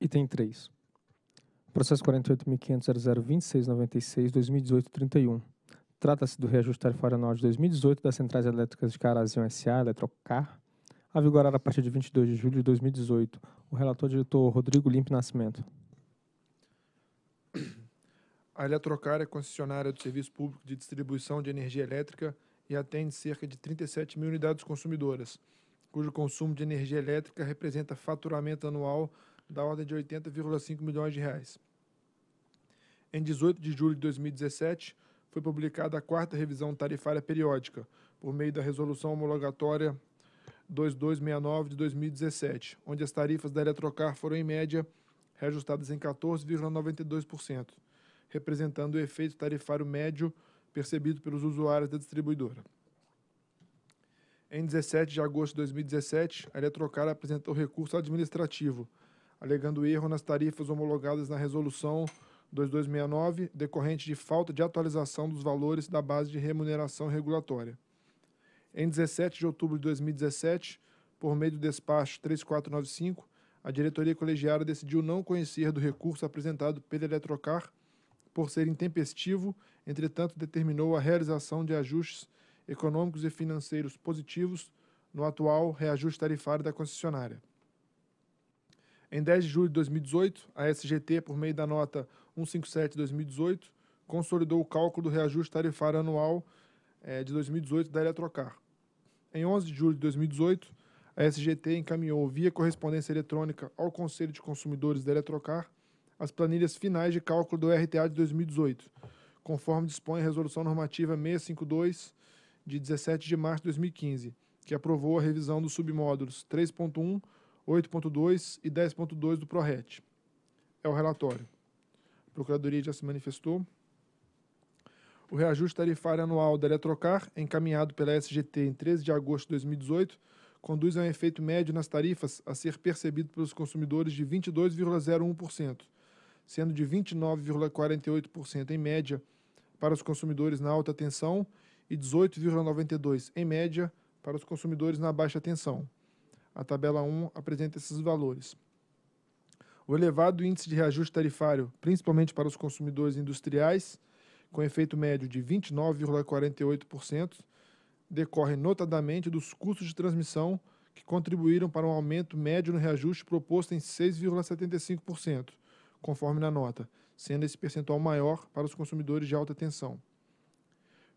Item 3. Processo 48.500.002696-2018-31. Trata-se do reajuste tarifário anual de 2018 das centrais elétricas de Carazinho S.A., Eletrocar, a vigorar a partir de 22 de julho de 2018. O relator é diretor Rodrigo Limpe Nascimento. A Eletrocar é concessionária do Serviço Público de Distribuição de Energia Elétrica e atende cerca de 37 mil unidades consumidoras, cujo consumo de energia elétrica representa faturamento anual de da ordem de 80,5 milhões de reais. Em 18 de julho de 2017, foi publicada a quarta revisão tarifária periódica, por meio da Resolução Homologatória 2269 de 2017, onde as tarifas da Eletrocar foram, em média, reajustadas em 14,92%, representando o efeito tarifário médio percebido pelos usuários da distribuidora. Em 17 de agosto de 2017, a Eletrocar apresentou recurso administrativo alegando erro nas tarifas homologadas na Resolução 2269, decorrente de falta de atualização dos valores da base de remuneração regulatória. Em 17 de outubro de 2017, por meio do despacho 3495, a diretoria colegiada decidiu não conhecer do recurso apresentado pela Eletrocar por ser intempestivo, entretanto determinou a realização de ajustes econômicos e financeiros positivos no atual reajuste tarifário da concessionária. Em 10 de julho de 2018, a SGT, por meio da nota 157-2018, consolidou o cálculo do reajuste tarifário anual eh, de 2018 da Eletrocar. Em 11 de julho de 2018, a SGT encaminhou via correspondência eletrônica ao Conselho de Consumidores da Eletrocar as planilhas finais de cálculo do RTA de 2018, conforme dispõe a Resolução Normativa 652, de 17 de março de 2015, que aprovou a revisão dos submódulos 3.1 8.2 e 10.2 do PRORET. É o relatório. A Procuradoria já se manifestou. O reajuste tarifário anual da Eletrocar, encaminhado pela SGT em 13 de agosto de 2018, conduz a um efeito médio nas tarifas a ser percebido pelos consumidores de 22,01%, sendo de 29,48% em média para os consumidores na alta tensão e 18,92% em média para os consumidores na baixa tensão. A tabela 1 apresenta esses valores. O elevado índice de reajuste tarifário, principalmente para os consumidores industriais, com efeito médio de 29,48%, decorre notadamente dos custos de transmissão que contribuíram para um aumento médio no reajuste proposto em 6,75%, conforme na nota, sendo esse percentual maior para os consumidores de alta tensão.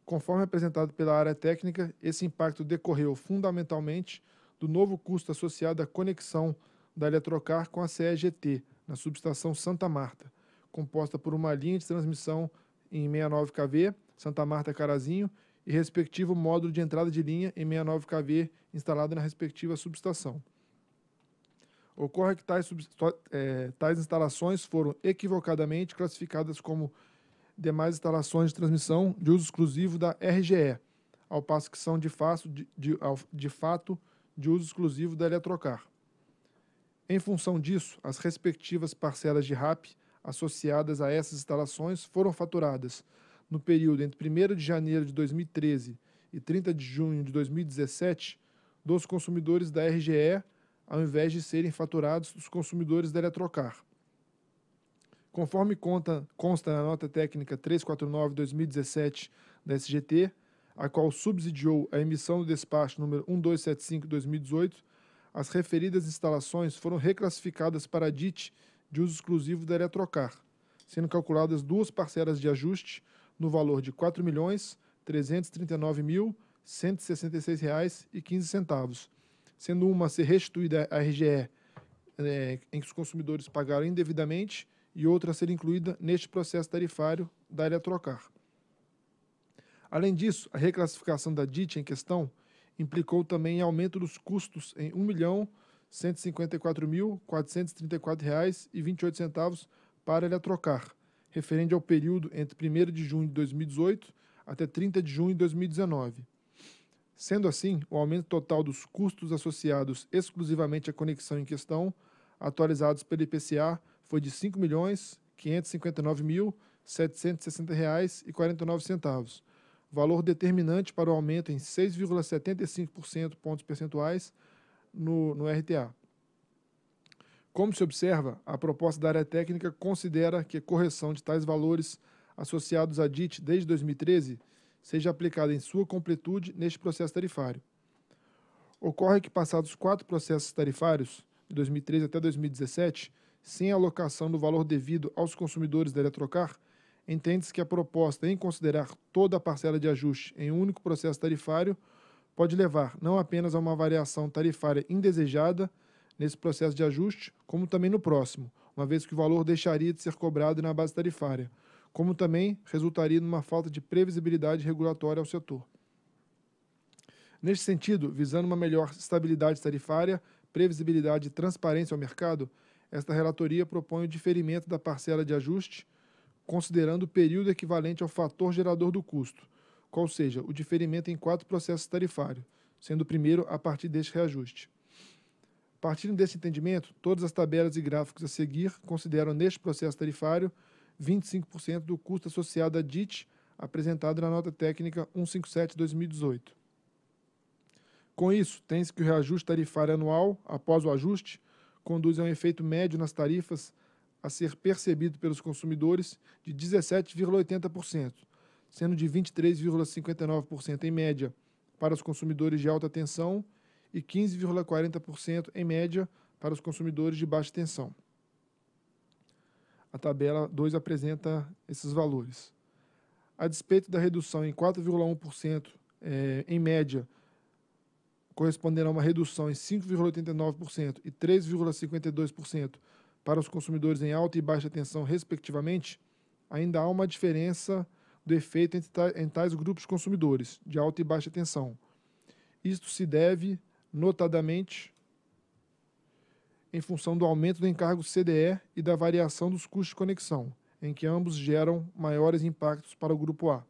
Conforme apresentado pela área técnica, esse impacto decorreu fundamentalmente do novo custo associado à conexão da Eletrocar com a CEGT, na subestação Santa Marta, composta por uma linha de transmissão em 69 kV, Santa Marta Carazinho, e respectivo módulo de entrada de linha em 69 kV instalado na respectiva subestação. Ocorre que tais, é, tais instalações foram equivocadamente classificadas como demais instalações de transmissão de uso exclusivo da RGE, ao passo que são de, de, de, de fato de uso exclusivo da Eletrocar. Em função disso, as respectivas parcelas de RAP associadas a essas instalações foram faturadas no período entre 1 de janeiro de 2013 e 30 de junho de 2017 dos consumidores da RGE, ao invés de serem faturados dos consumidores da Eletrocar. Conforme conta, consta na nota técnica 349-2017 da SGT, a qual subsidiou a emissão do despacho número 1275-2018, as referidas instalações foram reclassificadas para a DIT de uso exclusivo da Eletrocar, sendo calculadas duas parcelas de ajuste no valor de R$ 4.339.166,15, sendo uma a ser restituída à RGE, é, em que os consumidores pagaram indevidamente, e outra a ser incluída neste processo tarifário da Eletrocar. Além disso, a reclassificação da DIT em questão implicou também em aumento dos custos em R$ 1.154.434,28 para ele trocar, referente ao período entre 1 de junho de 2018 até 30 de junho de 2019. Sendo assim, o aumento total dos custos associados exclusivamente à conexão em questão, atualizados pelo IPCA, foi de R$ 5.559.760,49 valor determinante para o aumento em 6,75% pontos percentuais no, no RTA. Como se observa, a proposta da área técnica considera que a correção de tais valores associados à DIT desde 2013 seja aplicada em sua completude neste processo tarifário. Ocorre que, passados quatro processos tarifários, de 2013 até 2017, sem alocação do valor devido aos consumidores da Eletrocar, entende-se que a proposta em considerar toda a parcela de ajuste em um único processo tarifário pode levar não apenas a uma variação tarifária indesejada nesse processo de ajuste, como também no próximo, uma vez que o valor deixaria de ser cobrado na base tarifária, como também resultaria numa falta de previsibilidade regulatória ao setor. Neste sentido, visando uma melhor estabilidade tarifária, previsibilidade e transparência ao mercado, esta relatoria propõe o diferimento da parcela de ajuste considerando o período equivalente ao fator gerador do custo, qual seja, o diferimento em quatro processos tarifários, sendo o primeiro a partir deste reajuste. Partindo desse entendimento, todas as tabelas e gráficos a seguir consideram neste processo tarifário 25% do custo associado à DIT apresentado na nota técnica 157/2018. Com isso, tem-se que o reajuste tarifário anual, após o ajuste, conduz a um efeito médio nas tarifas a ser percebido pelos consumidores de 17,80%, sendo de 23,59% em média para os consumidores de alta tensão e 15,40% em média para os consumidores de baixa tensão. A tabela 2 apresenta esses valores. A despeito da redução em 4,1% é, em média, corresponderá a uma redução em 5,89% e 3,52% para os consumidores em alta e baixa tensão, respectivamente, ainda há uma diferença do efeito entre tais, em tais grupos consumidores de alta e baixa tensão. Isto se deve, notadamente, em função do aumento do encargo CDE e da variação dos custos de conexão, em que ambos geram maiores impactos para o grupo A.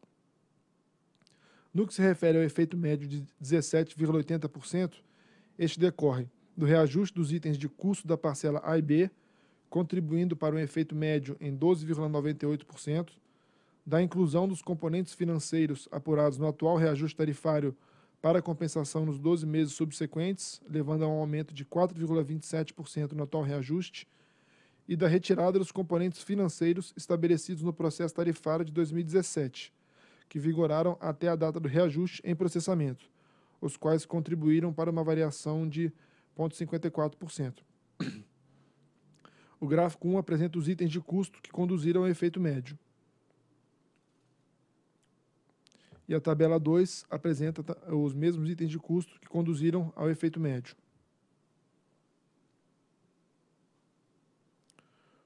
No que se refere ao efeito médio de 17,80%, este decorre do reajuste dos itens de custo da parcela A e B contribuindo para um efeito médio em 12,98%, da inclusão dos componentes financeiros apurados no atual reajuste tarifário para compensação nos 12 meses subsequentes, levando a um aumento de 4,27% no atual reajuste, e da retirada dos componentes financeiros estabelecidos no processo tarifário de 2017, que vigoraram até a data do reajuste em processamento, os quais contribuíram para uma variação de 0,54%. O gráfico 1 apresenta os itens de custo que conduziram ao efeito médio. E a tabela 2 apresenta os mesmos itens de custo que conduziram ao efeito médio.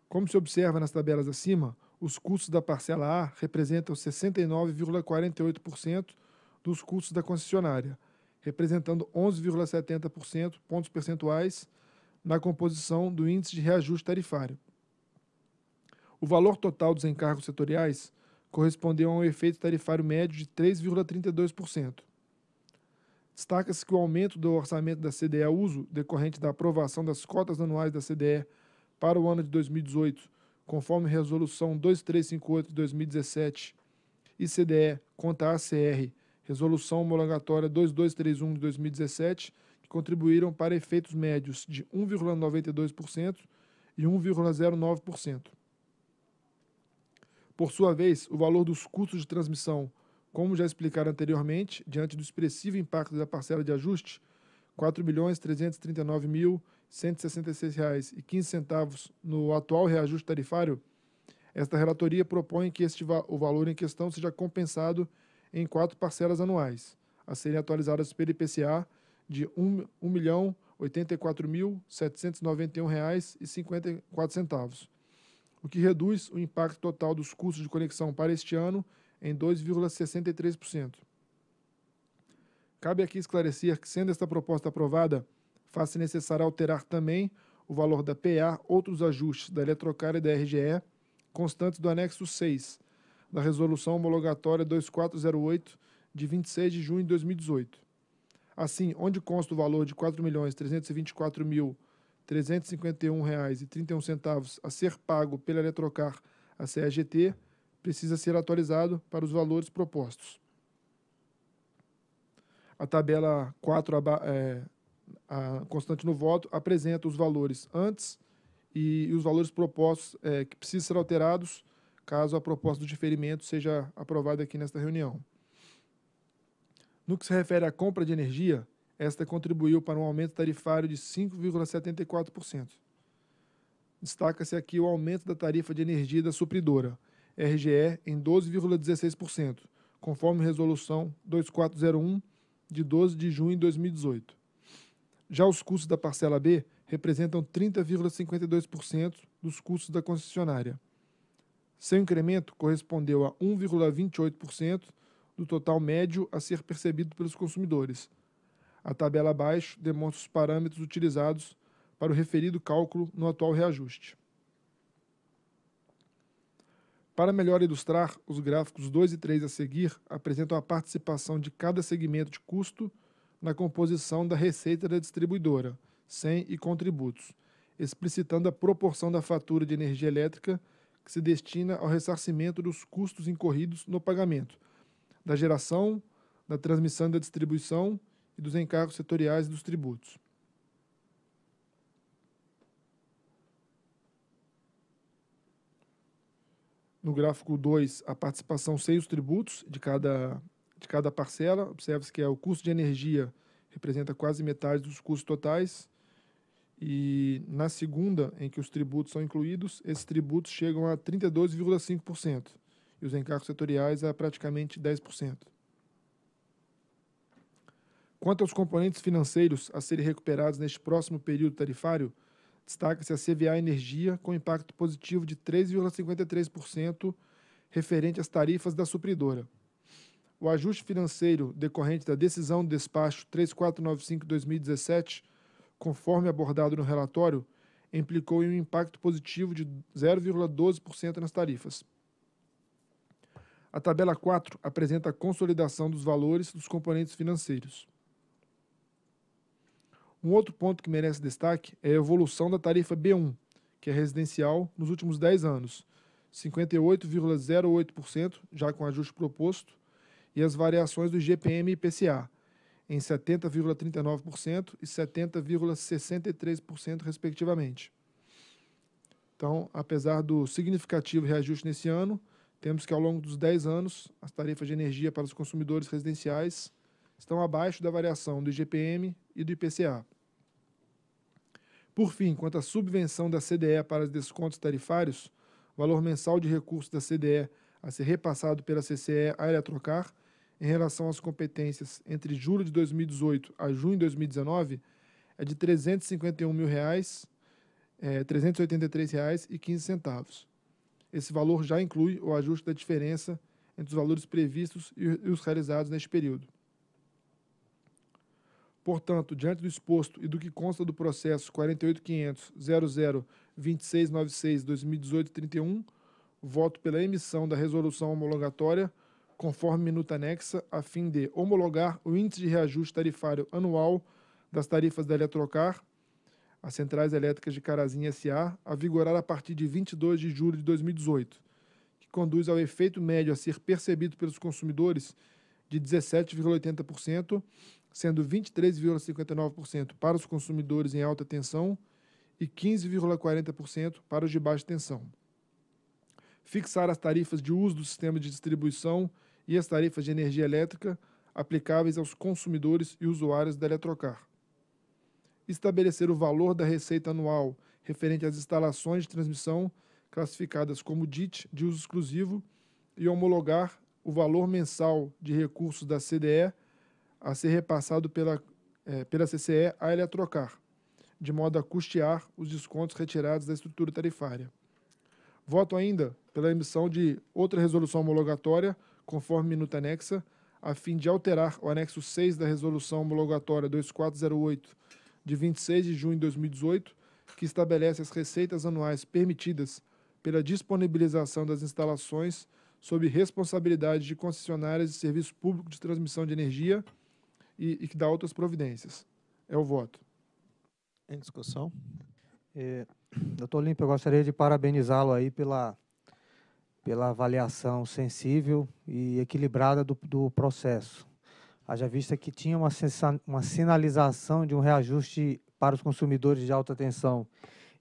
Como se observa nas tabelas acima, os custos da parcela A representam 69,48% dos custos da concessionária, representando 11,70 pontos percentuais na composição do índice de reajuste tarifário. O valor total dos encargos setoriais correspondeu a um efeito tarifário médio de 3,32%. Destaca-se que o aumento do orçamento da CDE a uso, decorrente da aprovação das cotas anuais da CDE para o ano de 2018, conforme Resolução 2358 de 2017 e CDE Conta ACR, Resolução Homologatória 2231 de 2017, que contribuíram para efeitos médios de 1,92% e 1,09%. Por sua vez, o valor dos custos de transmissão, como já explicado anteriormente, diante do expressivo impacto da parcela de ajuste, R$ 4.339.166,15 no atual reajuste tarifário, esta relatoria propõe que este va o valor em questão seja compensado em quatro parcelas anuais, a serem atualizadas pelo IPCA de R$ 1.084.791,54, o que reduz o impacto total dos custos de conexão para este ano em 2,63%. Cabe aqui esclarecer que, sendo esta proposta aprovada, faz-se necessário alterar também o valor da PA, outros ajustes da Eletrocar e da RGE, constantes do anexo 6 da Resolução Homologatória 2408, de 26 de junho de 2018 assim, onde consta o valor de R$ 4.324.351,31 a ser pago pela Eletrocar à CEGT, precisa ser atualizado para os valores propostos. A tabela 4, é, constante no voto, apresenta os valores antes e, os valores propostos é, que precisam ser alterados caso a proposta do diferimento seja aprovada aqui nesta reunião. No que se refere à compra de energia, esta contribuiu para um aumento tarifário de 5,74%. Destaca-se aqui o aumento da tarifa de energia da supridora, RGE, em 12,16%, conforme resolução 2401 de 12 de junho de 2018. Já os custos da parcela B representam 30,52% dos custos da concessionária. Seu incremento correspondeu a 1,28% do total médio a ser percebido pelos consumidores. A tabela abaixo demonstra os parâmetros utilizados para o referido cálculo no atual reajuste. Para melhor ilustrar, os gráficos 2 e 3 a seguir apresentam a participação de cada segmento de custo na composição da receita da distribuidora, sem e contributos, explicitando a proporção da fatura de energia elétrica que se destina ao ressarcimento dos custos incorridos no pagamento, da geração, da transmissão e da distribuição e dos encargos setoriais e dos tributos. No gráfico 2, a participação sem os tributos de cada, de cada parcela. Observa-se que é o custo de energia representa quase metade dos custos totais. E na segunda, em que os tributos são incluídos, esses tributos chegam a 32,5% os encargos setoriais a praticamente 10%. Quanto aos componentes financeiros a serem recuperados neste próximo período tarifário, destaca-se a CVA Energia, com impacto positivo de 3,53% referente às tarifas da supridora. O ajuste financeiro decorrente da decisão do despacho 3495-2017, conforme abordado no relatório, implicou em um impacto positivo de 0,12% nas tarifas. A tabela 4 apresenta a consolidação dos valores dos componentes financeiros. Um outro ponto que merece destaque é a evolução da tarifa B1, que é residencial, nos últimos 10 anos, 58,08%, já com ajuste proposto, e as variações do GPM e IPCA, em 70,39% e 70,63%, respectivamente. Então, apesar do significativo reajuste nesse ano, temos que, ao longo dos 10 anos, as tarifas de energia para os consumidores residenciais estão abaixo da variação do IGPM e do IPCA. Por fim, quanto à subvenção da CDE para os descontos tarifários, o valor mensal de recursos da CDE a ser repassado pela CCE à Eletrocar, em relação às competências entre julho de 2018 a junho de 2019, é de R$ reais é, R$ 383,15. Esse valor já inclui o ajuste da diferença entre os valores previstos e os realizados neste período. Portanto, diante do exposto e do que consta do processo 48.500.00.2696.2018.31, voto pela emissão da resolução homologatória, conforme minuta anexa, a fim de homologar o índice de reajuste tarifário anual das tarifas da Eletrocar as centrais elétricas de Carazinho S.A. a vigorar a partir de 22 de julho de 2018, que conduz ao efeito médio a ser percebido pelos consumidores de 17,80%, sendo 23,59% para os consumidores em alta tensão e 15,40% para os de baixa tensão. Fixar as tarifas de uso do sistema de distribuição e as tarifas de energia elétrica aplicáveis aos consumidores e usuários da Eletrocar estabelecer o valor da receita anual referente às instalações de transmissão classificadas como DIT de uso exclusivo e homologar o valor mensal de recursos da CDE a ser repassado pela, é, pela CCE à Eletrocar, de modo a custear os descontos retirados da estrutura tarifária. Voto ainda pela emissão de outra resolução homologatória, conforme minuta anexa, a fim de alterar o anexo 6 da resolução homologatória 2408 de 26 de junho de 2018, que estabelece as receitas anuais permitidas pela disponibilização das instalações sob responsabilidade de concessionárias de serviço público de transmissão de energia e, e que dá outras providências. É o voto. Em discussão. É, doutor Limpo, eu gostaria de parabenizá-lo aí pela, pela avaliação sensível e equilibrada do, do processo haja vista que tinha uma, uma sinalização de um reajuste para os consumidores de alta tensão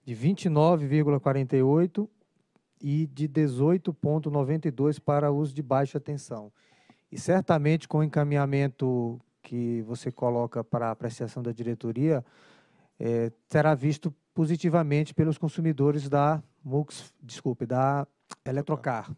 de 29,48 e de 18,92 para os de baixa tensão. E certamente com o encaminhamento que você coloca para a apreciação da diretoria, é, será visto positivamente pelos consumidores da MUX, desculpe, da Eletrocar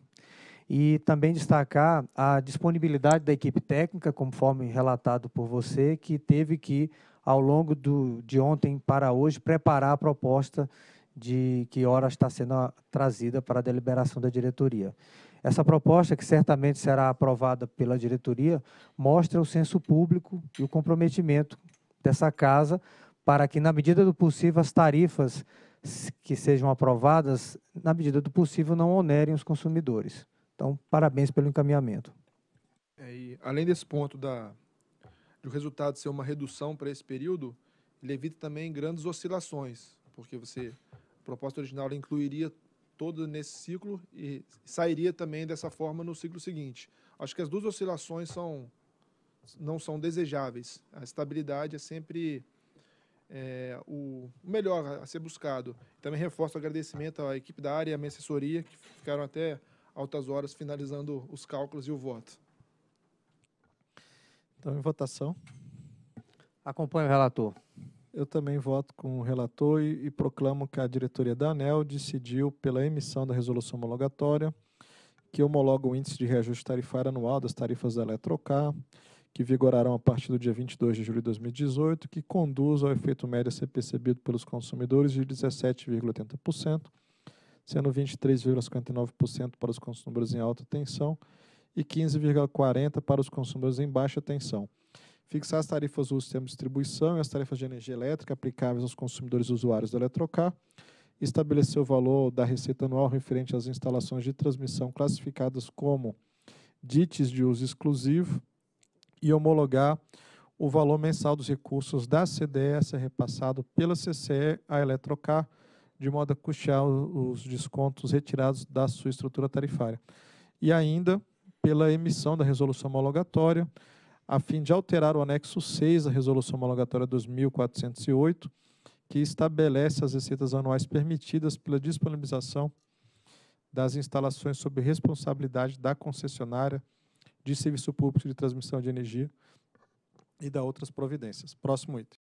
e também destacar a disponibilidade da equipe técnica, conforme relatado por você, que teve que, ao longo do, de ontem para hoje, preparar a proposta de que hora está sendo trazida para a deliberação da diretoria. Essa proposta, que certamente será aprovada pela diretoria, mostra o senso público e o comprometimento dessa casa para que, na medida do possível, as tarifas que sejam aprovadas, na medida do possível, não onerem os consumidores. Então, parabéns pelo encaminhamento. É, além desse ponto da, do resultado ser uma redução para esse período, ele evita também grandes oscilações, porque você a proposta original incluiria todo nesse ciclo e sairia também dessa forma no ciclo seguinte. Acho que as duas oscilações são não são desejáveis. A estabilidade é sempre é, o melhor a ser buscado. Também reforço o agradecimento à equipe da área e à minha assessoria, que ficaram até altas horas, finalizando os cálculos e o voto. Então, em votação. Acompanho o relator. Eu também voto com o relator e, e proclamo que a diretoria da ANEL decidiu pela emissão da resolução homologatória que homologa o índice de reajuste tarifário anual das tarifas da Eletrocar, que vigorarão a partir do dia 22 de julho de 2018, que conduz ao efeito médio a ser percebido pelos consumidores de 17,80%, sendo 23,59% para os consumidores em alta tensão e 15,40% para os consumidores em baixa tensão. Fixar as tarifas do sistema de distribuição e as tarifas de energia elétrica aplicáveis aos consumidores usuários da Eletrocar. Estabelecer o valor da receita anual referente às instalações de transmissão classificadas como DITs de uso exclusivo e homologar o valor mensal dos recursos da CDS repassado pela CCE à Eletrocar de modo a custear os descontos retirados da sua estrutura tarifária. E ainda pela emissão da resolução homologatória, a fim de alterar o anexo 6 da resolução homologatória 2408, que estabelece as receitas anuais permitidas pela disponibilização das instalações sob responsabilidade da concessionária de serviço público de transmissão de energia e da outras providências. Próximo item.